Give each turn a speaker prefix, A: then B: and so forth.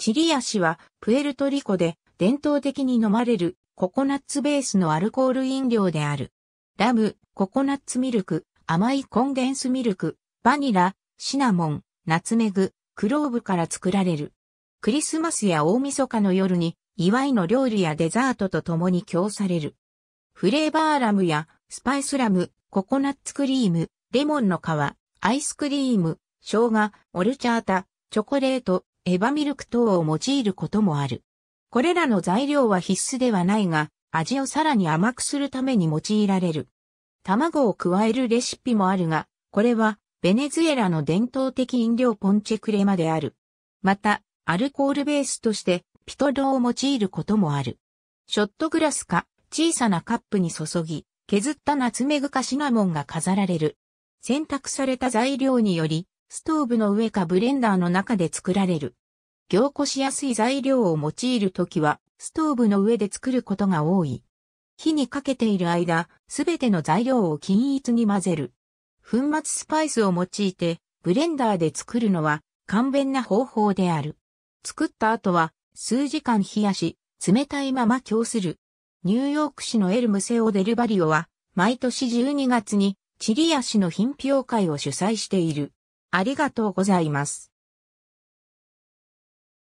A: チリアシはプエルトリコで伝統的に飲まれるココナッツベースのアルコール飲料である。ラム、ココナッツミルク、甘いコンデンスミルク、バニラ、シナモン、ナツメグ、クローブから作られる。クリスマスや大晦日の夜に祝いの料理やデザートと共に供される。フレーバーラムやスパイスラム、ココナッツクリーム、レモンの皮、アイスクリーム、生姜、オルチャータ、チョコレート、エバミルク等を用いることもある。これらの材料は必須ではないが、味をさらに甘くするために用いられる。卵を加えるレシピもあるが、これはベネズエラの伝統的飲料ポンチェクレマである。また、アルコールベースとしてピトロを用いることもある。ショットグラスか小さなカップに注ぎ、削ったナツメグかシナモンが飾られる。選択された材料によりストーブの上かブレンダーの中で作られる。凝固しやすい材料を用いるときは、ストーブの上で作ることが多い。火にかけている間、すべての材料を均一に混ぜる。粉末スパイスを用いて、ブレンダーで作るのは、簡便な方法である。作った後は、数時間冷やし、冷たいまま供する。ニューヨーク市のエルムセオ・デルバリオは、毎年12月に、チリア市の品評会を主催している。ありがとうございます。